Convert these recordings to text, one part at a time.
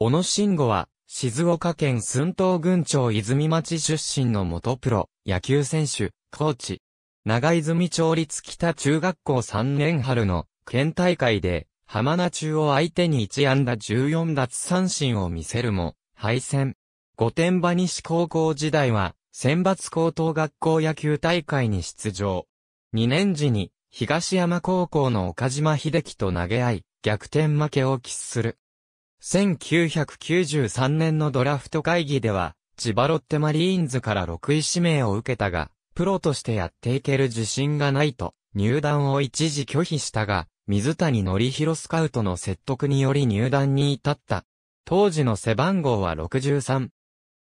小野慎吾は、静岡県寸東郡町泉町出身の元プロ、野球選手、コーチ。長泉町立北中学校3年春の県大会で、浜名中を相手に1安打14奪三振を見せるも、敗戦。御殿場西高校時代は、選抜高等学校野球大会に出場。2年時に、東山高校の岡島秀樹と投げ合い、逆転負けを喫する。1993年のドラフト会議では、千葉ロッテマリーンズから6位指名を受けたが、プロとしてやっていける自信がないと、入団を一時拒否したが、水谷則弘スカウトの説得により入団に至った。当時の背番号は63。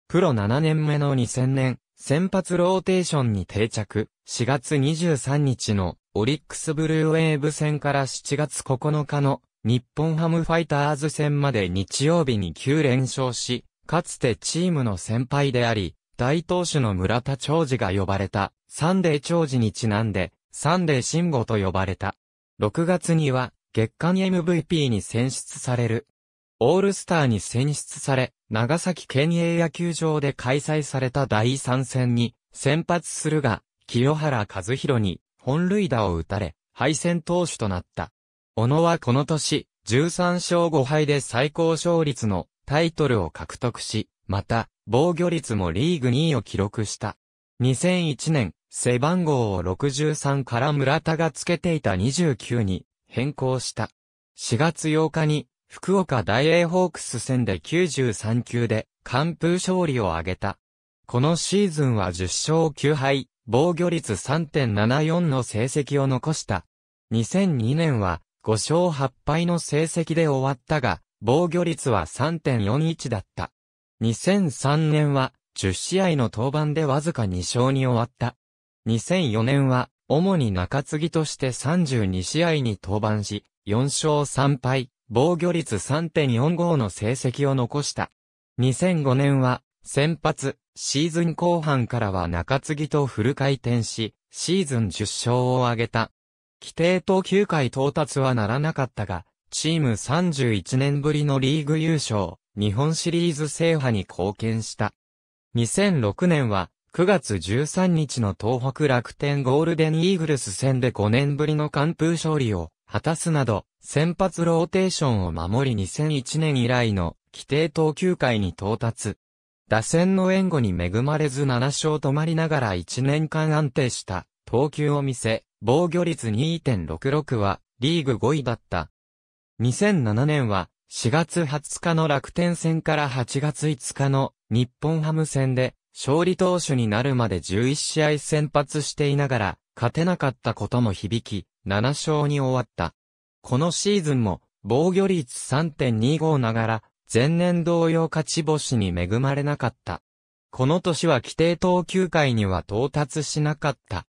プロ7年目の2000年、先発ローテーションに定着、4月23日のオリックスブルーウェーブ戦から7月9日の日本ハムファイターズ戦まで日曜日に9連勝し、かつてチームの先輩であり、大投手の村田長治が呼ばれた、サンデー長治にちなんで、サンデー慎吾と呼ばれた。6月には、月間 MVP に選出される。オールスターに選出され、長崎県営野球場で開催された第3戦に、先発するが、清原和弘に、本塁打を打たれ、敗戦投手となった。小野はこの年、13勝5敗で最高勝率のタイトルを獲得し、また、防御率もリーグ2位を記録した。2001年、背番号を63から村田がつけていた29に変更した。4月8日に、福岡大英ホークス戦で93球で完封勝利を挙げた。このシーズンは10勝9敗、防御率3.74の成績を残した。2002年は5勝8敗の成績で終わったが、防御率は3.41だった。2003年は、10試合の登板でわずか2勝に終わった。2004年は、主に中継ぎとして32試合に登板し、4勝3敗、防御率3.45の成績を残した。2005年は、先発、シーズン後半からは中継ぎとフル回転し、シーズン10勝を挙げた。規定投球回到達はならなかったが、チーム31年ぶりのリーグ優勝、日本シリーズ制覇に貢献した。2006年は、9月13日の東北楽天ゴールデンイーグルス戦で5年ぶりの完封勝利を果たすなど、先発ローテーションを守り2001年以来の規定投球回に到達。打線の援護に恵まれず7勝止まりながら1年間安定した投球を見せ、防御率2.66はリーグ5位だった。2007年は4月20日の楽天戦から8月5日の日本ハム戦で勝利投手になるまで11試合先発していながら勝てなかったことも響き7勝に終わった。このシーズンも防御率3.25ながら前年同様勝ち星に恵まれなかった。この年は規定投球回には到達しなかった。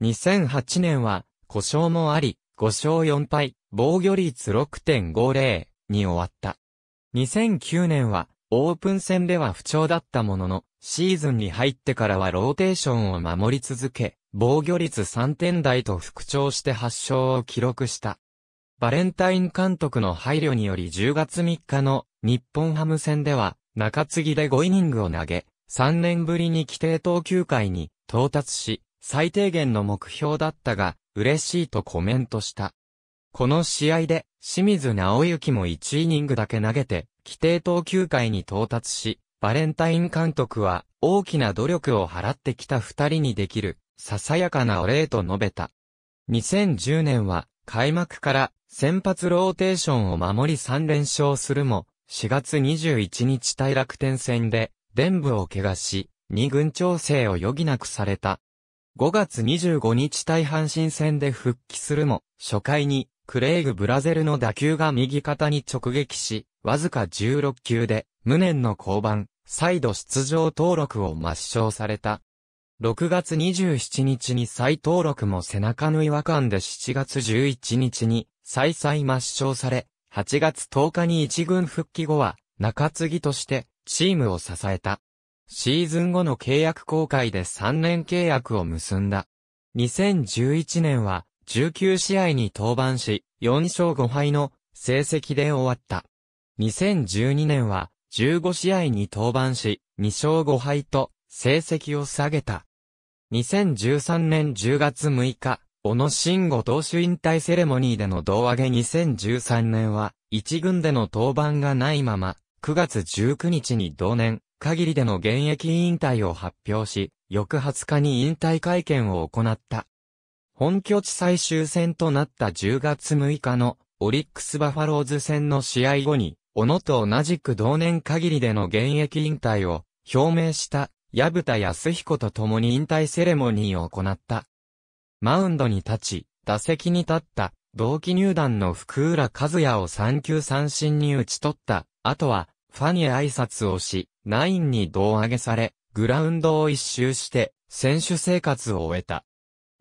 2008年は、故障もあり、5勝4敗、防御率6.50に終わった。2009年は、オープン戦では不調だったものの、シーズンに入ってからはローテーションを守り続け、防御率3点台と復調して8勝を記録した。バレンタイン監督の配慮により10月3日の日本ハム戦では中継ぎで5イニングを投げ、3年ぶりに規定投球回に到達し、最低限の目標だったが、嬉しいとコメントした。この試合で、清水直之も1イニングだけ投げて、規定投球回に到達し、バレンタイン監督は、大きな努力を払ってきた二人にできる、ささやかなお礼と述べた。2010年は、開幕から先発ローテーションを守り3連勝するも、4月21日対楽天戦で、伝部を怪我し、二軍調整を余儀なくされた。5月25日対阪神戦で復帰するも、初回にクレイグ・ブラゼルの打球が右肩に直撃し、わずか16球で無念の降板、再度出場登録を抹消された。6月27日に再登録も背中の違和感で7月11日に再再抹消され、8月10日に一軍復帰後は中継ぎとしてチームを支えた。シーズン後の契約公開で3年契約を結んだ。2011年は19試合に登板し、4勝5敗の成績で終わった。2012年は15試合に登板し、2勝5敗と成績を下げた。2013年10月6日、小野慎吾投手引退セレモニーでの胴上げ2013年は、1軍での登板がないまま、9月19日に同年、限りでの現役引退を発表し、翌20日に引退会見を行った。本拠地最終戦となった10月6日のオリックスバファローズ戦の試合後に、小野と同じく同年限りでの現役引退を表明した矢田康彦と共に引退セレモニーを行った。マウンドに立ち、打席に立った同期入団の福浦和也を3球三振に打ち取った、あとはファンへ挨拶をし、9に胴上げされ、グラウンドを一周して、選手生活を終えた。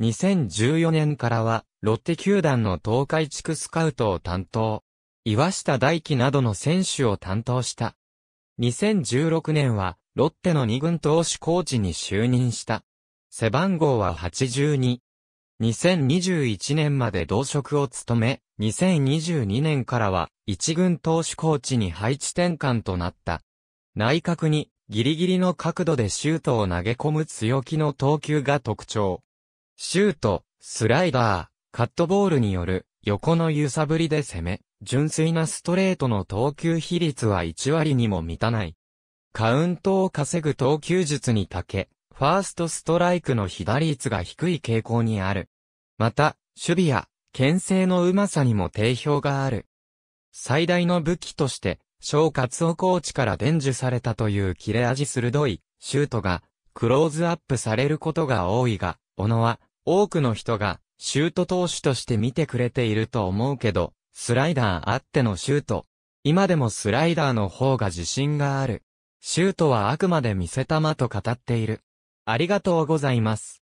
2014年からは、ロッテ球団の東海地区スカウトを担当。岩下大輝などの選手を担当した。2016年は、ロッテの2軍投手コーチに就任した。背番号は82。2021年まで同職を務め、2022年からは1軍投手コーチに配置転換となった。内角にギリギリの角度でシュートを投げ込む強気の投球が特徴。シュート、スライダー、カットボールによる横の揺さぶりで攻め、純粋なストレートの投球比率は1割にも満たない。カウントを稼ぐ投球術に長け、ファーストストライクの被打率が低い傾向にある。また、守備や、牽制のうまさにも定評がある。最大の武器として、小活をコーチから伝授されたという切れ味鋭いシュートがクローズアップされることが多いが、小野は多くの人がシュート投手として見てくれていると思うけど、スライダーあってのシュート。今でもスライダーの方が自信がある。シュートはあくまで見せ玉と語っている。ありがとうございます。